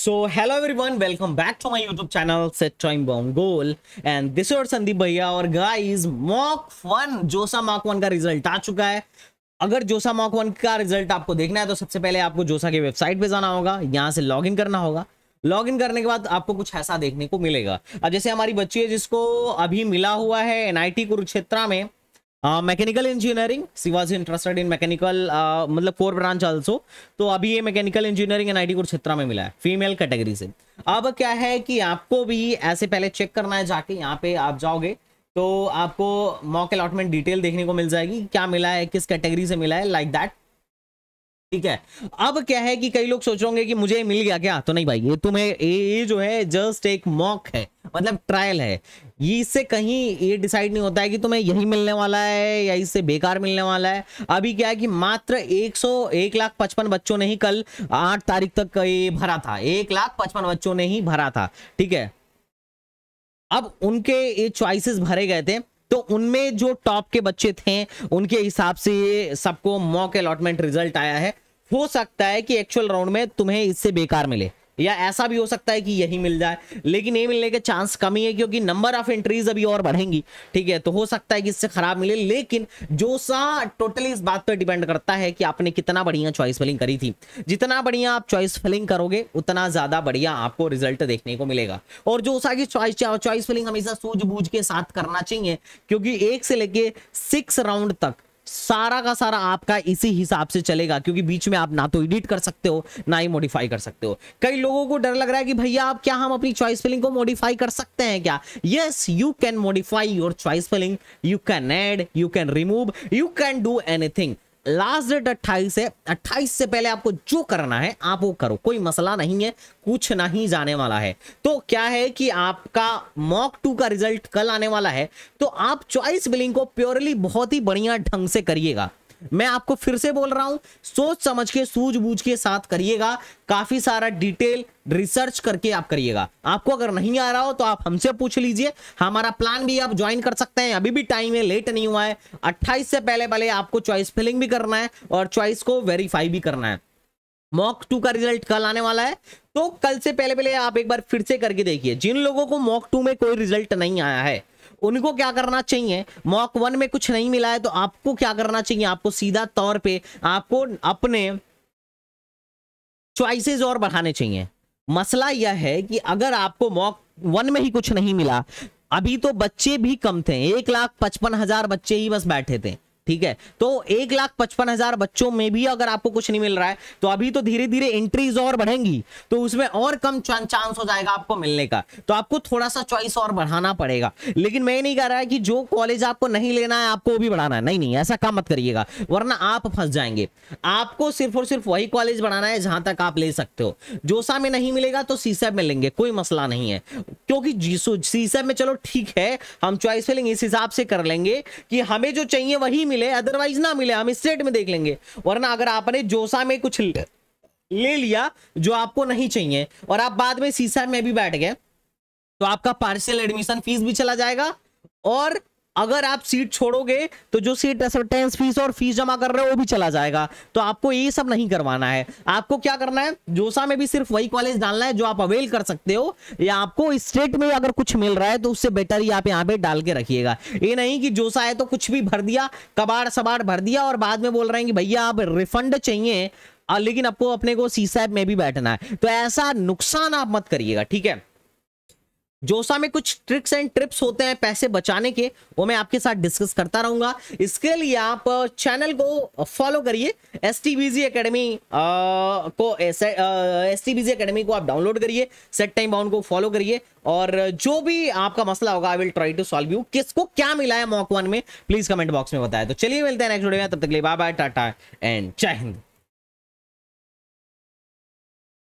So hello everyone, welcome back to my YouTube channel Set Time Bomb Goal and this is Sandeep भैया और guys mock one JoSAA mock one का result आ चुका है अगर जोसा मॉक वन का रिजल्ट आपको देखना है तो सबसे पहले आपको जोसा की वेबसाइट पे जाना होगा यहाँ से लॉगिन करना होगा लॉग इन करने के बाद आपको कुछ ऐसा देखने को मिलेगा अब जैसे हमारी बच्ची है जिसको अभी मिला हुआ है एनआईटी कुरुक्षेत्रा में mechanical engineering she was interested in mechanical मतलब फोर ब्रांच ऑल्सो तो अभी ये mechanical engineering N I T क्षेत्र में मिला है फीमेल कैटेगरी से अब क्या है कि आपको भी ऐसे पहले चेक करना है जाके यहाँ पे आप जाओगे तो आपको मॉक अलॉटमेंट डिटेल देखने को मिल जाएगी क्या मिला है किस कैटेगरी से मिला है लाइक like दैट ठीक है अब क्या है कि कई लोग सोच रहे कि मुझे मिल गया क्या तो नहीं भाई ये तुम्हें ये जो है जस्ट एक मॉक है मतलब ट्रायल है ये इससे कहीं ये डिसाइड नहीं होता है कि तुम्हें यही मिलने वाला है या इससे बेकार मिलने वाला है अभी क्या है कि मात्र एक सौ एक लाख पचपन बच्चों ने ही कल आठ तारीख तक ये भरा था एक लाख पचपन बच्चों ने ही भरा था ठीक है अब उनके ये चॉइसेस भरे गए थे तो उनमें जो टॉप के बच्चे थे उनके हिसाब से सबको मॉक अलॉटमेंट रिजल्ट आया है हो सकता है कि एक्चुअल राउंड में तुम्हें इससे बेकार मिले या ऐसा भी हो सकता है कि यही मिल जाए लेकिन ये मिलने के चांस कम ही है क्योंकि नंबर ऑफ एंट्रीज अभी और बढ़ेंगी ठीक है तो हो सकता है कि इससे खराब मिले लेकिन जो सा टोटली इस बात पर डिपेंड करता है कि आपने कितना बढ़िया चॉइस फिलिंग करी थी जितना बढ़िया आप चॉइस फिलिंग करोगे उतना ज्यादा बढ़िया आपको रिजल्ट देखने को मिलेगा और जोसा की चॉइस चॉइस फिलिंग हमेशा सूझबूझ के साथ करना चाहिए क्योंकि एक से लेके सिक्स राउंड तक सारा का सारा आपका इसी हिसाब से चलेगा क्योंकि बीच में आप ना तो एडिट कर सकते हो ना ही मॉडिफाई कर सकते हो कई लोगों को डर लग रहा है कि भैया आप क्या हम अपनी चॉइस फिलिंग को मॉडिफाई कर सकते हैं क्या yes you can modify your choice filling you can add you can remove you can do anything last date अट्ठाईस है अट्ठाईस से पहले आपको जो करना है आप वो करो कोई मसला नहीं है कुछ नहीं जाने वाला है तो क्या है कि आपका मॉक टू का रिजल्ट कल आने वाला है तो आप चॉइस बिलिंग को प्योरली बहुत ही बढ़िया ढंग से करिएगा मैं आपको फिर से बोल रहा हूं सोच समझ के सूझबूझ के साथ करिएगा काफी सारा डिटेल रिसर्च करके आप करिएगा आपको अगर नहीं आ रहा हो तो आप हमसे पूछ लीजिए हमारा प्लान भी आप ज्वाइन कर सकते हैं अभी भी टाइम है लेट नहीं हुआ है 28 से पहले पहले आपको चॉइस फिलिंग भी करना है और चॉइस को वेरीफाई भी करना है मॉक टू का रिजल्ट कल आने वाला है तो कल से पहले पहले आप एक बार फिर से करके देखिए जिन लोगों को मॉक टू में कोई रिजल्ट नहीं आया है उनको क्या करना चाहिए मॉक वन में कुछ नहीं मिला है तो आपको क्या करना चाहिए आपको सीधा तौर पे आपको अपने चॉइसेस और बढ़ाने चाहिए मसला यह है कि अगर आपको मॉक वन में ही कुछ नहीं मिला अभी तो बच्चे भी कम थे एक लाख पचपन हजार बच्चे ही बस बैठे थे ठीक है तो एक लाख पचपन हजार बच्चों में भी अगर आपको कुछ नहीं मिल रहा है तो अभी तो धीरे धीरे एंट्रीज और बढ़ेंगी तो उसमें और कम चांस हो जाएगा आपको मिलने का तो आपको थोड़ा सा चॉइस और बढ़ाना पड़ेगा लेकिन मैं नहीं कह रहा है कि जो कॉलेज आपको नहीं लेना है आपको भी बढ़ाना है नहीं नहीं ऐसा काम मत करिएगा वरना आप फंस जाएंगे आपको सिर्फ और सिर्फ वही कॉलेज बढ़ाना है जहां तक आप ले सकते हो जोसा में नहीं मिलेगा तो सीसैब में लेंगे कोई मसला नहीं है क्योंकि जीसो में चलो ठीक है हम चॉइस लेंगे इस हिसाब से कर लेंगे कि हमें जो चाहिए वही मिले अदरवाइज ना मिले हम स्टेट में देख लेंगे वरना अगर आपने जोसा में कुछ ले लिया जो आपको नहीं चाहिए और आप बाद में सीसा में भी बैठ गए तो आपका पार्सल एडमिशन फीस भी चला जाएगा और अगर आप सीट छोड़ोगे तो जो सीट एक्सेप्टेंस फीस और फीस जमा कर रहे हो वो भी चला जाएगा तो आपको ये सब नहीं करवाना है आपको क्या करना है जोसा में भी सिर्फ वही कॉलेज डालना है जो आप अवेल कर सकते हो या आपको स्टेट में अगर कुछ मिल रहा है तो उससे बेटर ही आप यहाँ पे डाल के रखिएगा ये नहीं कि जोसा है तो कुछ भी भर दिया कबाड़ सबाड़ भर दिया और बाद में बोल रहे हैं कि भैया आप रिफंड चाहिए लेकिन आपको अपने को सी में भी बैठना है तो ऐसा नुकसान आप मत करिएगा ठीक है जोसा में कुछ ट्रिक्स एंड ट्रिप्स होते हैं पैसे बचाने के वो मैं आपके साथ डिस्कस करता रहूंगा इसके लिए आप चैनल uh, को फॉलो uh, करिए एस टी बीजी अकेडमी को एस टी बीजी अकेडमी को आप डाउनलोड करिए सेट टाइम बाउंड को फॉलो करिए और uh, जो भी आपका मसला होगा I will try to solve you किसको क्या मिला है मॉक वन में प्लीज कमेंट बॉक्स में बताया तो चलिए मिलते हैं नेक्स्ट वीडियो में तब तक लिए बाय बाय टाटा एंड जय हिंद